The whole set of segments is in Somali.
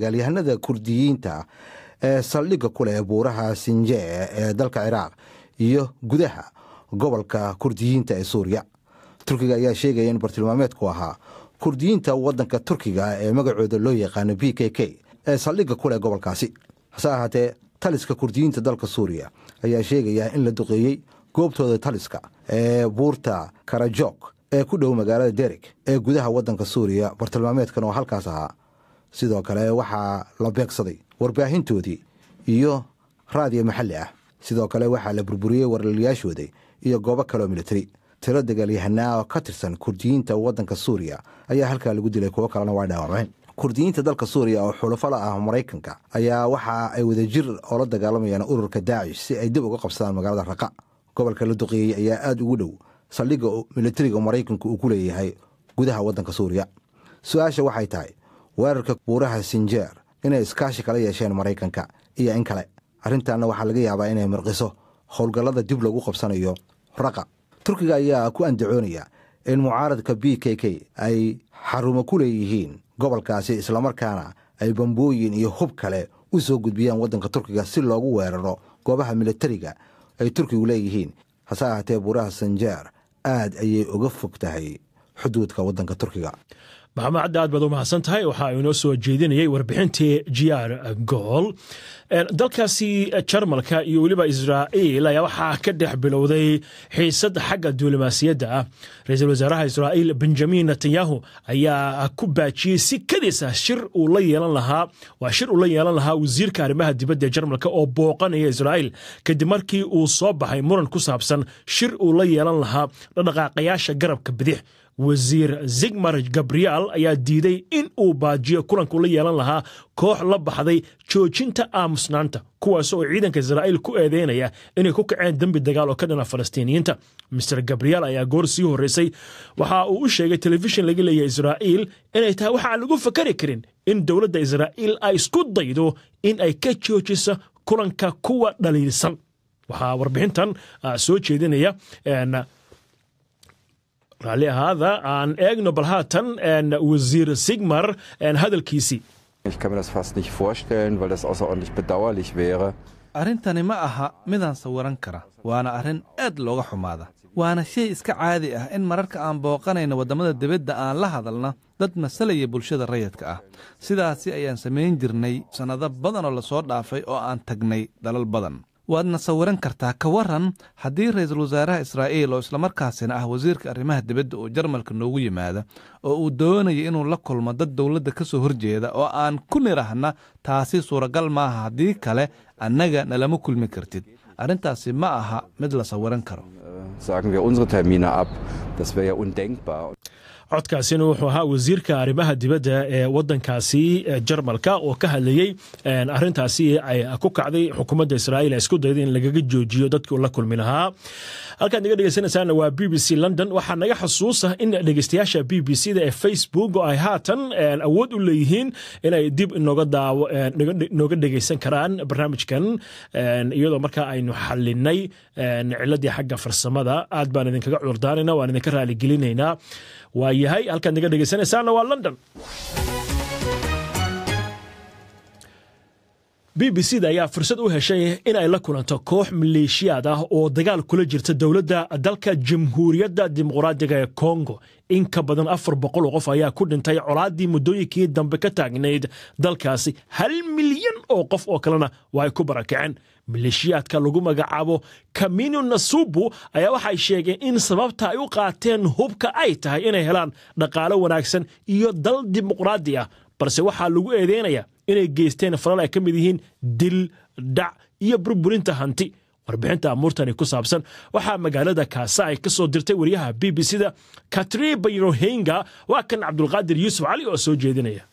dagaalyahanada kurdiyiinta ee saldhigga ku leh buuraha sinjee ee dalka ciraaq iyo gudaha gobolka kurdiyiinta ee suuriya turkiga ayaa sheegaya in bartilmaameedku ahaa kurdiyiinta waddanka turkiga ee magacooda loo yaqaano b k k ee saldhigga ku leh gobolkaasi hase ahaatee taliska kurdiyiinta dalka suuriya ayaa sheegaya in la duqeeyey goobtooda taliska ee buurta karajoog ee ku dhow magaalada derik ee gudaha waddanka suuriya bartilmaameedkan oo halkaas ahaa sidoo kale waxaa la beegsaday warbaahintoodii iyo raadiyo maxalli ah sidoo kale waxaa la burburiyey warlaliyaashooda iyo goobo kaleo militari tiro dagaalyahanaa oo ka tirsan kurdiyiinta waddanka suuriya ayaa halkaa lagu dilay kuwo kalena waa dhaawacmeen kurdiyiinta dalka suuriya oo xulufala ah maraykanka ayaa waxa ay wadajir oola dagaalamayaan ururka daacish si ay dib uga qabsadaan magaalada raqa gobolka la duqeeyey ayaa aada ugu dhow saldhigga militariga maraykanku uu ku leeyahay gudaha waddanka suuriya su-aasha waxay tahay weerarka buuraha sinjeer inay iskaashi kala yeesheen maraykanka iyo in kale arrintaana waxaa laga yaabaa inay marqiso howlgallada dib lagu qabsanayo raqa turkiga ayaa ku andacoonaya in mucaaradka b k k ay xarumo ku leeyihiin gobolkaasi islamarkaana ay bambooyin iyo hub kale u soo gudbiyaan waddanka turkiga si loogu weeraro goobaha milatariga ay turkigu leeyihiin hase ahaatee buuraha sanjaar aad ayay uga fog tahay xuduudka waddanka turkiga maxamed aad baad u mahadsan tahay waxaa inoo soo jeedinayay warbixintii jiyaar gool dalkaasi jarmalka iyo weliba israa'iil ayaa waxaa ka dhex bilowday xiisad xagga diblomaasiyadda ah ra-iisul wasaaraha israa'iil benjamin netanyahu ayaa ku baajiyey si kadis ah shir uu la yeelan lahaa waa shir uu la yeelan lahaa wasiirka arrimaha dibadda ee jarmalka oo booqanaya israa'iil kadib markii uu soo baxay muran ku saabsan shir uu la yeelan lahaa dhadhaqaaqayaasha garabka bidix wasiir zigmar gabriel ayaa diiday in uu baajiyo kulanku la yeelan lahaa koox la baxday joojinta aamusnaanta kuwaas oo ciidanka israa'iil ku eedeynaya inay ku kaceen dembi dagaal oo ka dhana falastiiniyiinta maser gabriel ayaa goor sii horreysay waxa uu u sheegay telefishin laga leeyahay israa'iil inay tahay waxaan lagu fakari karin in dowladda israa'iil ay isku daydo in ay ka joojiso kulanka kuwa dhaliilsan waxaa warbixintan ah, soo jeedinaya raalliahaada aan eegno bal haatan wasiir sigmar hadalkiisii arrintani ma aha midaan sawiran kara waana arrin aad looga xumaada waana shay iska caadi ah in mararka aan booqanayno wadamada dibadda aan la hadalna dad masalaya bulshada rayidka ah sidaasi ayaan samayn jirnay sannado badanoo la soo dhaafay oo aan tagnay dalal badan waadna sawiran kartaa ka waran haddii ra-iisul wasaaraha israa'iil oo islamarkaasina ah wasiirka arrimaha dibadda oo jarmalka noogu yimaada oo uu doonaya inuu la kulmo dad dowladda ka soo horjeeda oo aan ku nirahna taasi suuragal maaha haddii kale annaga nalama kulmi kartid arrintaasi ma aha mid la sawiran karo äh, codkaasina wuxuu ahaa wasiirka arrimaha dibadda ee wadankaasi jarmalka oo ka hadlayey arintaasi ku kacday xukuumadda israa'iil ee isku dayda in lagaga joojiyo dadkii la kulmi lahaa halkaad naga dhegeysanaysaana waa b b c london waxaa naga xasuusa in dhegeystayaasha b b c da ee facebook oo ay haatan awood u leeyihiin inay dib nooga dhegeysan karaan barnaamijkan iyadoo markaa aynu xalinay ciladii xagga farsamada aad baan idinkaga cudurdaanayna waan idinka raaligelinaynaa yahay halkaad naga dhegeysanaysaanna waa london b b c da ayaa fursad u heshay inay la kulanto koox maleeshiyaad ah oo dagaal kula jirta dowladda dalka jamhuuriyadda dimuqraadiga ee kongo in ka badan afar boqol oo qof ayaa ku dhintay colaadii muddooyinkii dambe ka taagnayd dalkaasi hal milyan oo qof oo kalena waa ay ku barakaceen maleeshiyaadka lagu magacaabo kaminu nasubu ayaa waxay sheegeen in sababta ay u qaateen hubka ay tahay inay helaan dhaqaalo wanaagsan iyo dal dimuqraadi ah balse waxaa lagu eedeynayaa inay geysteen falal ay ka mid yihiin dil dhac iyo burburinta hanti warbixinta amuurtani ku saabsan waxaa magaalada kaasai ka soo dirtay wariyaha b b c da katriba waa kan cabdulqaadir yuusuf cali oo soo jeedinaya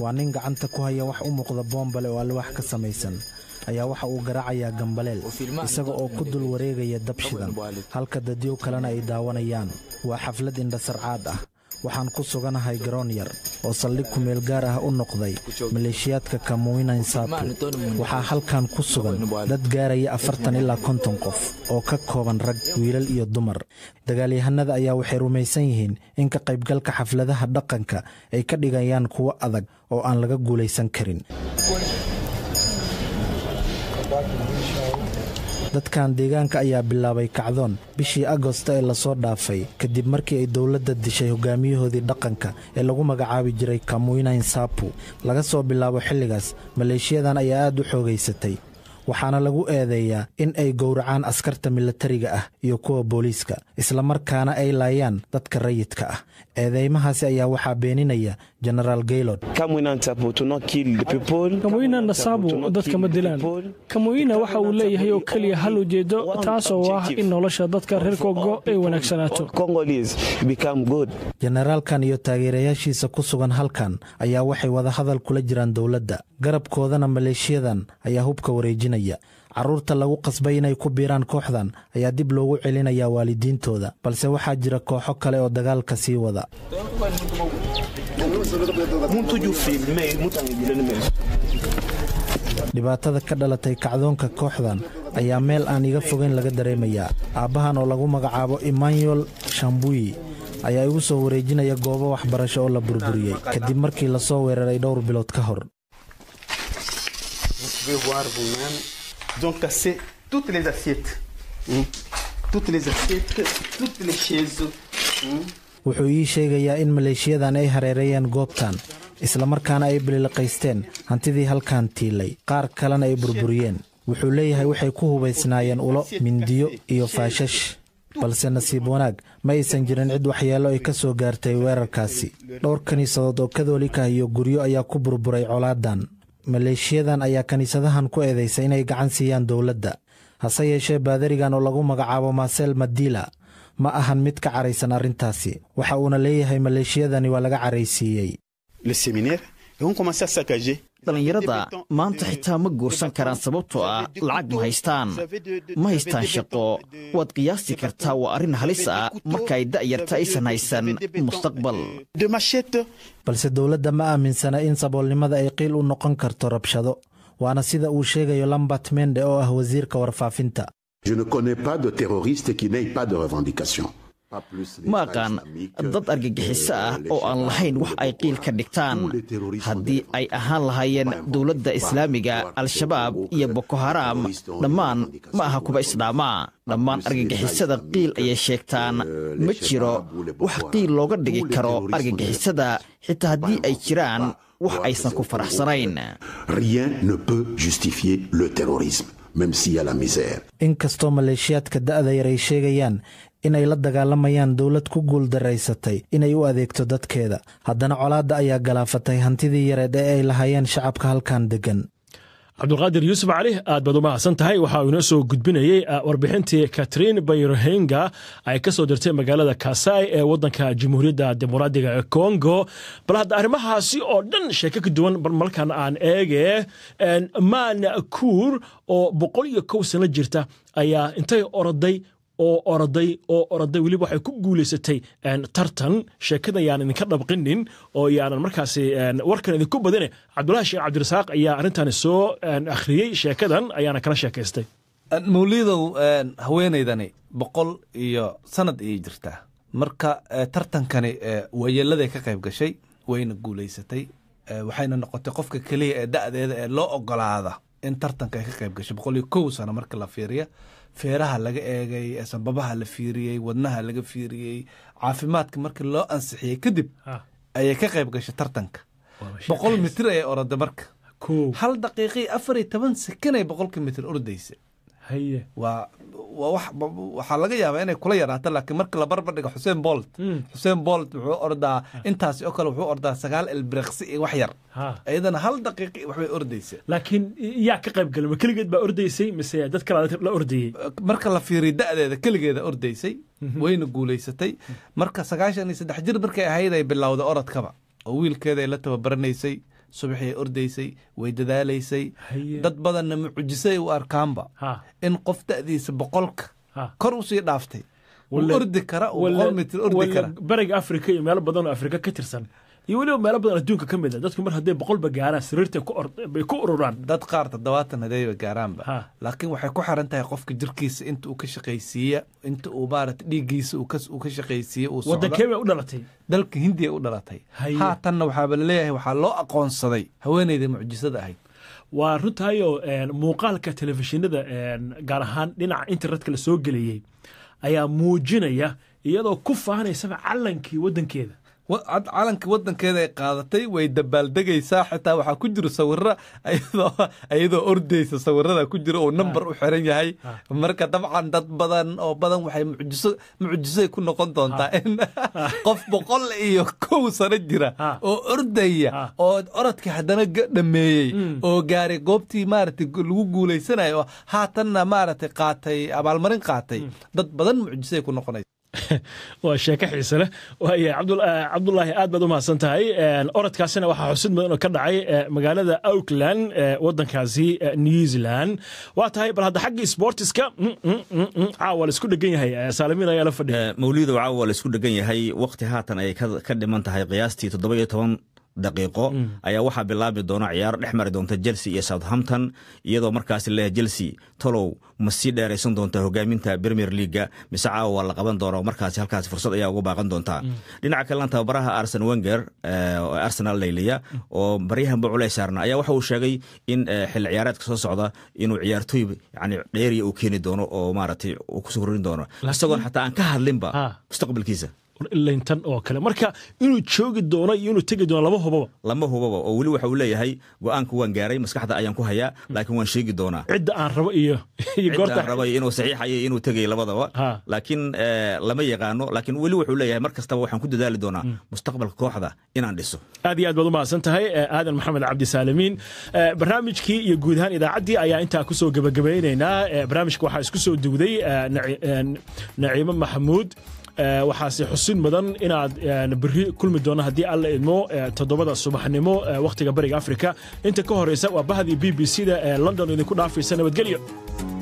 waa nin gacanta ku haya wax u muuqda boombale oo alwaax ka samaysan ayaa waxa uu garaacayaa gambaleel isaga oo ku dul wareegaya dab shidan halka dadyow kalena ay daawanayaan waa xaflad indhasarcaad ah waxaan ku suganahay garoon yar oo saldhig kumeel gaar ah u noqday maleeshiyaadka kamuina insaapu waxaa halkan ku sugan dad gaaraya afartan ilaa konton qof oo ka kooban rag wiilal iyo dumar dagaalyahanada ayaa waxay rumaysan yihiin inka qaybgalka xafladaha dhaqanka ay ka dhigayaan kuwo adag oo aan laga guulaysan karin dadkan deegaanka ayaa bilaabay kacdoon bishii agosta ee lasoo dhaafay kadib markii ay dowladda dishay hogaamiyahoodii dhaqanka ee lagu magacaabi jiray kamuinayn saapu laga soo bilaabo xilligaas maleeshiyadan ayaa aad u xoogaysatay waxaana lagu eedeeyaa in ay gowracaan askarta milatariga ah iyo kuwa booliiska islamarkaana ay laayaan dadka rayidka ah eedeymahaasi ayaa waxaa beeninaya jenaraal gaylod kamoyna nasaabo dadkama dilaan kamoyna waxa uu leeyahay oo keliya hal ujeedo taasoo ah in nolosha dadka reer kongo ay wanaagsanaato jenaraalkan iyo taageerayaashiisa ku sugan halkan ayaa waxay wadahadal kula jiraan dowladda garabkoodana maleeshiyadan ayaa hubka wareejinaya imanaya carruurta lagu qasbay inay ku biiraan kooxdan ayaa dib loogu celinayaa waalidiintooda balse waxaa jira kooxo kale oo dagaalka sii wada dhibaatada ka dhalatay kacdoonka kooxdan ayaa meel aan iga fogeyn laga dareemayaa aabbahan oo lagu magacaabo emmanuel shambuyi ayaa igu soo wareejinaya goobo waxbarasho oo la burburiyey kadib markii lasoo weeraray dhowr bilood ka hor vous pouvez voir vous-même. Donc, casser toutes les assiettes. Hein? Hmm. Toutes les assiettes, toutes les chaises. Hein? Hmm. wuxuu ii sheegayaa in maleeshiyadan ay hareerayeen goobtan isla markaana ay biliilqaysteen hantidii halkan tiilay qaar kalena ay burburiyeen wuxuu leeyahay waxay ku hubaysnaayeen ulo mindiyo iyo faashash balse nasiib wanaag ma aysan jirin cid waxyeello ay ka soo gaartay weerarkaasi dhowr kiniisadood oo kadoolika iyo guryo ayaa ku burburay colaadan maleeshiyadan ayaa kiniisadahan ku eedaysa inay gacan siiyaan dowladda hase yeeshee baadarigan oo lagu magacaabo maasel madila ma ahan mid ka caraysan arrintaasi waxa uuna leeyahay maleeshiyadani waa laga caraysiiyey dhallinyarada maanta eh, xitaa ma guursan karaan sababtoo ah lacag ma haystaan ma haystaan shaqo eh, waad qiyaasi kartaa waa arrin halis ah marka ay da'yarta aysan haysan mustaqbal eh, balse dowladda ma aaminsana in saboolnimada ay qiil u noqon karto rabshado waana sida uu sheegayo lambert mende oo ah wasiirka warfaafinta je ne pas pas de maqan dad argagixiso euh, ah oo aan lahayn wax ay qiil ka dhigtaan haddii ay ahaan lahaayeen dowladda islaamiga al-shabaab iyo boko haraam dhammaan ma aha kuba isdhaama dhammaan argagixisada qiil ayay sheegtaan euh, ma jiro wax qiil looga dhigi karo argagixisada xitaa haddii ay jiraan wax aysan ku faraxsanayn rien in kastoo maleeshiyaadka da'da yar ay sheegayaan inay la dagaalamayaan dowlad ku guuldaraysatay inay u adeegto dadkeeda haddana colaadda ayaa galaafatay hantidii yareed ee ay lahaayeen shacabka halkan deggan cabdulqaadir yuusuf cali aad baad u mahadsan tahay waxa inoo soo gudbinayey ah, warbixintii katrin bayrohenga ay ka soo dirtay magaalada kasai ee waddanka jamhuuriyadda dimuqraadiga ee kongo bal hadda arrimahaasi oo dhan sheeke ka duwan balmalkan aan eegee maana kuur oo boqol iyo kow sano jirta ayaa intay oroday oo oraday oo oraday weliba waxay ku guuleysatay tartan sheekada yaan idinka dhabqinin oo yaanan markaasi warkan idinku badine cabdulahi sheekh cabdirasaaq ayaa arrintan soo akhriyey sheekadan ayaana kala sheekaystay mawlidow haweenaydani boqol iyo sanad ayay jirtaa marka e, tartankani e, wayeeladay ka qayb gashay wayna guuleysatay e, waxayna noqotay qofka keliya ee da'deeda ee loo ogolaada in tartanka ay ka qayb gashay boqol iyo kow sano marka la fiiriya feeraha laga eegay sanbabaha la fiiriyey wadnaha laga fiiriyey caafimaadka markii loo ansixiyey kadib ah. ayay ka qayb gashay tartanka boqol mitir ayay orada marka hal daqiiqii iyo toban sekanay boqolka mitir ordaysa wa waxaa laga yaaba inay kula yaraato laakiin marka la barbar dhigo xuseen bolt xuseen hmm. bolt wuxuu ordaa intaasi oo kale wuxuu ordaa sagaal elbreksi iyo wax yar iyadana hal daqiiqi waxbay ordaysa laakiin yaa ka qayb galay keligeed baa ordaysay mise dad kala la ordayey marka la fiiriyo da'deeda keligeeda ordaysay mhm. wayna guulaysatay mhm. marka sagaashan iyo saddex jir markay ahayd ay bilowda orodkaba oo wiilkeeda ay la tababaranaysay subaxay ordaysay way dadaalaysay dad badanna mucjiso ay u arkaanba in qof da'diisa boqolka kor usii dhaaftay ordi kara ordi kara bariga afrika iyo meelo badanoo afrika ka tirsan iyo weliba meelo badan adduunka ka mid a ah, dadku mar hadday boqolba gaaraan sariirta bay ku ururaan dad qaar toddobaatan hadayba gaaraanba laakiin waxay ku xaran tahay qofka jirkiisa inta uu ka shaqaysiiya inta uu maarata dhiiggiisa uu ka shaqaysiiya uu wadankee u dhalatay dalka hindiya u dhalatay haatanna waxaaba laleeyahay waxaa loo aqoonsaday haweeneyda mucjisada ahayd waa runtaayo muuqaalka telefishinada gaar ahaan dhinaca internetka la soo ayaa muujinaya iyadoo ku faanaysaba calankii waddankeeda calanka wadankeeda ay qaadatay way dabaaldegaysaa xitaa waxaa ku jira sawiro iyadoo ordeysa sawirada ku jira uu namber u xiran yahay ah. marka dabcan dad badan oo badan waxay mucjisoy ku noqon doontaa ah. in qof boqol iyo kow sano jira ah. oo ordaya oo orodkii haddana dhameeyey hmm. oo gaaray goobtii maarata lagu guulaysanayo haatanna maarata qaatay abaalmarin qaatay hmm. dad badan mucjisoay ku noqonaysa waa sheeke xiise leh waaya cabdulaahi eh, aad baad u mahadsan tahay eh, orodkaasina waxaa xusid mudan oo ka dhacay eh, magaalada outland waddankaasi new zealand waa tahay bal hadda xagga sbortiska mm, mm, mm, caawa la isku dhegan yahay saalimiin ayaa la fadhiya mawlidow caawa la isku dhegan yahay wakhti haatan ayay ka dhiman tahay qiyaastii toddoba iyo toban daqiiqo mm. ayaa waxaa bilaabi doona ciyaaro dhex mari doonta chelsea iyo southhampton iyadoo markaas leeyahay chelsea tolow ma sii dheeraysan doontaa hogaaminta premier leaga mise caawa waa la qaban doona markaas halkaas fursad ayaa ugu baaqan doontaa mm. dhinaca kalena tababaraha arsen wenger eh, arsenal laylaya mm. oo baryahan buculays saarna ayaa waxa uu sheegay in eh, xilli ciyaareedka soo socda inuu ciyaartoy yani dheeriya uu keeni doono oo maaragtay uu kusoo doono isagoon xataa aan ka hadlinba mustaqbalkiisa ilaintan oo kale marka inuu joogi doono iyo inuu tegi doono lama hubaba lama hubaba oo weli waxa uu leeyahay go-aanka waan gaaray maskaxda ayaan ku hayaa hmm. laakiin waan sheegi doonaa cidda aan rabo iyo goortaan rabay inuu saxiixayo inuu tegay labadaba laakiin eh, lama yaqaano laakiin weli wuxuu leeyahay mar kastaba waxaan ku dadaali doonaa hmm. mustaqbalka kooxda inaan dhiso aad iyo aad baad u mahadsan tahay eh, aadan maxamed cabdisaalimiin eh, barnaamijkii iyo guud ahaan idaacaddii ayaa intaa ku gebagabaynaynaa barnaamijka waxaa isku soo duwday naciimo maxamuud Eh, waxaase xusin mudan inaad eh, berri kulmi doono haddii alla idmo eh, toddobada subaxnimo wakhtiga bariga afrika inta ka horraysa waa bahadii b b c da london idinku dhaafaysa nabadgelyo